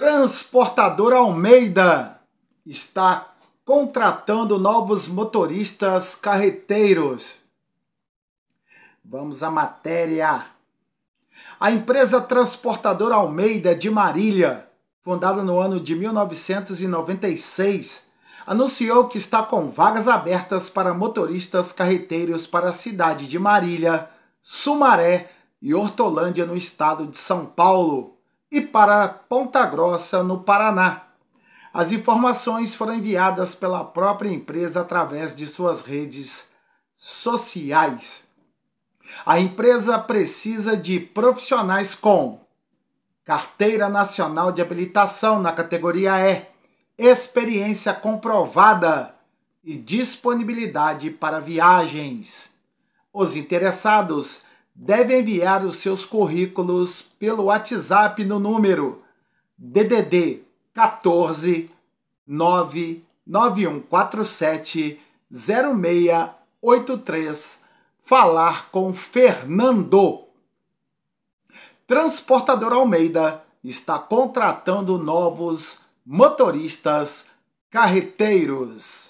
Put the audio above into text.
Transportadora Almeida está contratando novos motoristas carreteiros. Vamos à matéria. A empresa Transportadora Almeida de Marília, fundada no ano de 1996, anunciou que está com vagas abertas para motoristas carreteiros para a cidade de Marília, Sumaré e Hortolândia, no estado de São Paulo e para Ponta Grossa, no Paraná. As informações foram enviadas pela própria empresa através de suas redes sociais. A empresa precisa de profissionais com carteira nacional de habilitação na categoria E, experiência comprovada e disponibilidade para viagens. Os interessados deve enviar os seus currículos pelo WhatsApp no número DDD 14 99147 0683 falar com Fernando. Transportador Almeida está contratando novos motoristas carreteiros.